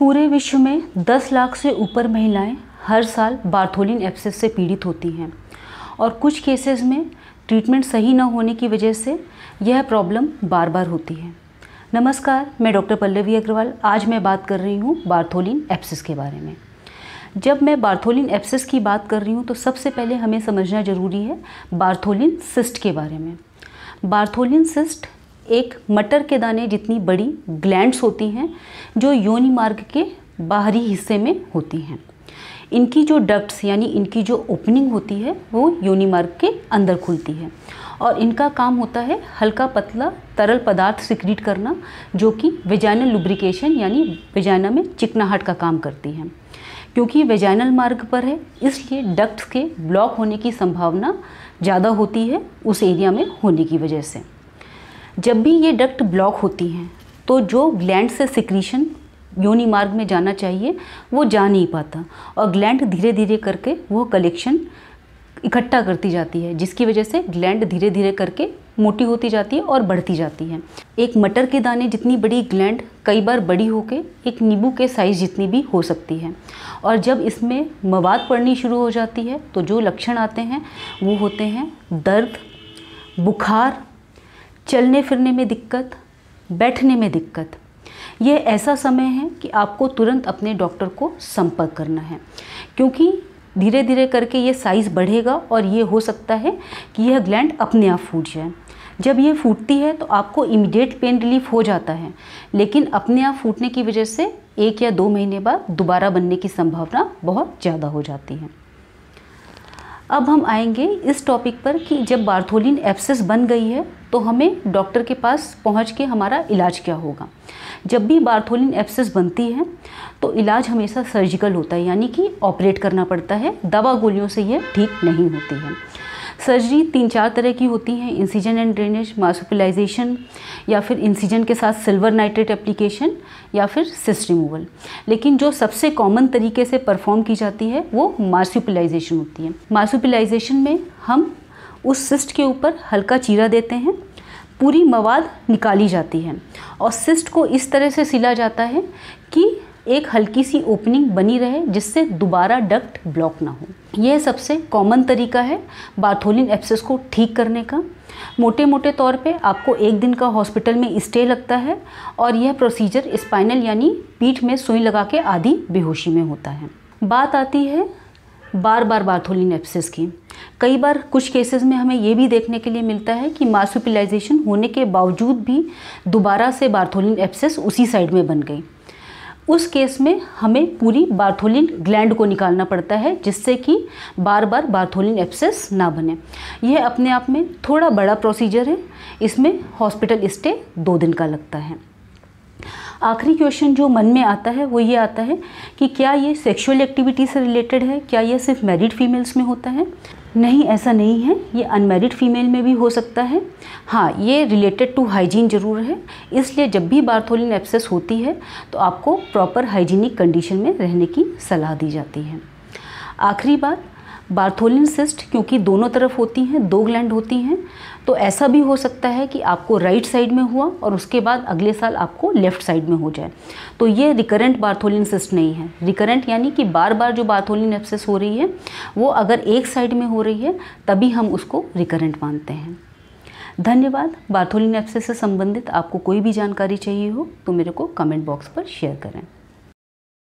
पूरे विश्व में 10 लाख से ऊपर महिलाएं हर साल बार्थोलिन एप्सेस से पीड़ित होती हैं और कुछ केसेस में ट्रीटमेंट सही न होने की वजह से यह प्रॉब्लम बार बार होती है नमस्कार मैं डॉक्टर पल्लवी अग्रवाल आज मैं बात कर रही हूँ बार्थोलिन एप्सिस के बारे में जब मैं बार्थोलिन एप्सिस की बात कर रही हूँ तो सबसे पहले हमें समझना ज़रूरी है बार्थोलिन सिस्ट के बारे में बार्थोलिन सिस्ट एक मटर के दाने जितनी बड़ी ग्लैंड्स होती हैं जो योनि मार्ग के बाहरी हिस्से में होती हैं इनकी जो डक्ट्स यानी इनकी जो ओपनिंग होती है वो योनि मार्ग के अंदर खुलती है और इनका काम होता है हल्का पतला तरल पदार्थ सिक्रीट करना जो कि वेजाइनल लुब्रिकेशन यानी वेजाइना में चिकनाहट का काम करती है क्योंकि वेजाइनल मार्ग पर है इसलिए डक्ट्स के ब्लॉक होने की संभावना ज़्यादा होती है उस एरिया में होने की वजह से जब भी ये डक्ट ब्लॉक होती हैं तो जो ग्लैंड से सिक्रीशन योनि मार्ग में जाना चाहिए वो जा नहीं पाता और ग्लैंड धीरे धीरे करके वो कलेक्शन इकट्ठा करती जाती है जिसकी वजह से ग्लैंड धीरे धीरे करके मोटी होती जाती है और बढ़ती जाती है एक मटर के दाने जितनी बड़ी ग्लैंड कई बार बड़ी होकर एक नींबू के साइज़ जितनी भी हो सकती है और जब इसमें मवाद पड़नी शुरू हो जाती है तो जो लक्षण आते हैं वो होते हैं दर्द बुखार चलने फिरने में दिक्कत बैठने में दिक्कत यह ऐसा समय है कि आपको तुरंत अपने डॉक्टर को संपर्क करना है क्योंकि धीरे धीरे करके ये साइज़ बढ़ेगा और ये हो सकता है कि यह ग्लैंड अपने आप फूट जाए जब ये फूटती है तो आपको इमीडिएट पेन रिलीफ हो जाता है लेकिन अपने आप फूटने की वजह से एक या दो महीने बाद दोबारा बनने की संभावना बहुत ज़्यादा हो जाती है अब हम आएंगे इस टॉपिक पर कि जब बार्थोलिन एप्सेस बन गई है तो हमें डॉक्टर के पास पहुंच के हमारा इलाज क्या होगा जब भी बार्थोलिन एप्सेस बनती है तो इलाज हमेशा सर्जिकल होता है यानी कि ऑपरेट करना पड़ता है दवा गोलियों से यह ठीक नहीं होती है सर्जरी तीन चार तरह की होती हैं इंसीजन एंड ड्रेनेज मासोपिलाइजेशन या फिर इंसीजन के साथ सिल्वर नाइट्रेट एप्लीकेशन या फिर सिस्ट रिमूवल लेकिन जो सबसे कॉमन तरीके से परफॉर्म की जाती है वो मार्सुपिलाइजेशन होती है मार्सुपिलाइजेशन में हम उस सिस्ट के ऊपर हल्का चीरा देते हैं पूरी मवाद निकाली जाती है और सिस्ट को इस तरह से सिला जाता है कि एक हल्की सी ओपनिंग बनी रहे जिससे दोबारा डक्ट ब्लॉक ना हो यह सबसे कॉमन तरीका है बार्थोलिन एप्सेस को ठीक करने का मोटे मोटे तौर पे आपको एक दिन का हॉस्पिटल में स्टे लगता है और यह प्रोसीजर स्पाइनल यानी पीठ में सुई लगा के आधी बेहोशी में होता है बात आती है बार बार बार्थोलिन एप्सेस की कई बार कुछ केसेस में हमें यह भी देखने के लिए मिलता है कि मार्सुपिलाइजेशन होने के बावजूद भी दोबारा से बार्थोलिन एप्सेस उसी साइड में बन गई उस केस में हमें पूरी बार्थोलिन ग्लैंड को निकालना पड़ता है जिससे कि बार बार बार्थोलिन एप्सेस ना बने यह अपने आप में थोड़ा बड़ा प्रोसीजर है इसमें हॉस्पिटल स्टे दो दिन का लगता है आखिरी क्वेश्चन जो मन में आता है वो ये आता है कि क्या ये सेक्सुअल एक्टिविटी से रिलेटेड है क्या यह सिर्फ मैरिड फीमेल्स में होता है नहीं ऐसा नहीं है ये अनमेरिड फीमेल में भी हो सकता है हाँ ये रिलेटेड टू हाइजीन ज़रूर है इसलिए जब भी बार्थोलिन एप्सेस होती है तो आपको प्रॉपर हाइजीनिक कंडीशन में रहने की सलाह दी जाती है आखिरी बात बार्थोलिन सिस्ट क्योंकि दोनों तरफ होती हैं दो ग्लैंड होती हैं तो ऐसा भी हो सकता है कि आपको राइट साइड में हुआ और उसके बाद अगले साल आपको लेफ्ट साइड में हो जाए तो ये रिकरेंट बार्थोलिन सिस्ट नहीं है रिकरेंट यानी कि बार बार जो बार्थोलिन एप्सिस हो रही है वो अगर एक साइड में हो रही है तभी हम उसको रिकरेंट मानते हैं धन्यवाद बार्थोलिन एप्सिस से संबंधित आपको कोई भी जानकारी चाहिए हो तो मेरे को कमेंट बॉक्स पर शेयर करें